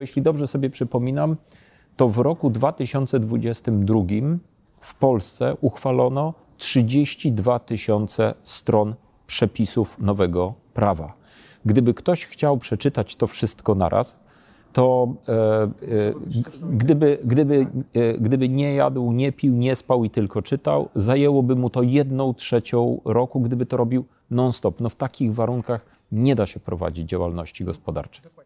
Jeśli dobrze sobie przypominam, to w roku 2022 w Polsce uchwalono 32 tysiące stron przepisów nowego prawa. Gdyby ktoś chciał przeczytać to wszystko naraz, to e, e, gdyby, gdyby, e, gdyby nie jadł, nie pił, nie spał i tylko czytał, zajęłoby mu to jedną trzecią roku, gdyby to robił non-stop. No w takich warunkach nie da się prowadzić działalności gospodarczej.